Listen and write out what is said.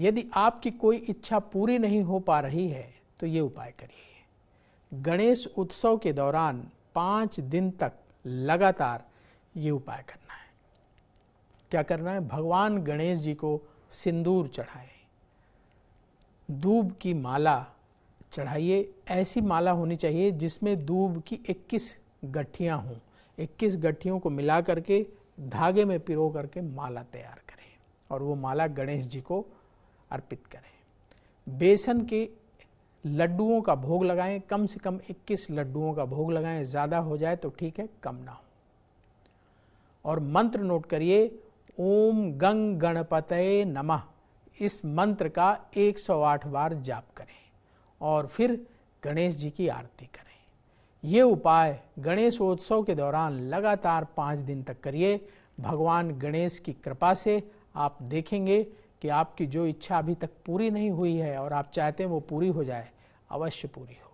यदि आपकी कोई इच्छा पूरी नहीं हो पा रही है तो ये उपाय करिए गणेश उत्सव के दौरान पाँच दिन तक लगातार ये उपाय करना है क्या करना है भगवान गणेश जी को सिंदूर चढ़ाएं दूब की माला चढ़ाइए ऐसी माला होनी चाहिए जिसमें दूब की 21 गठियाँ हों 21 गठियों को मिला करके धागे में पिरो करके माला तैयार करें और वो माला गणेश जी को अर्पित करें बेसन के लड्डुओं का भोग लगाएं कम से कम 21 लड्डुओं का भोग लगाएं ज़्यादा हो जाए तो ठीक है कम ना हो और मंत्र नोट करिए ओम गंग गणपत नमः इस मंत्र का 108 बार जाप करें और फिर गणेश जी की आरती करें ये उपाय गणेशोत्सव के दौरान लगातार पाँच दिन तक करिए भगवान गणेश की कृपा से आप देखेंगे कि आपकी जो इच्छा अभी तक पूरी नहीं हुई है और आप चाहते हैं वो पूरी हो जाए अवश्य पूरी हो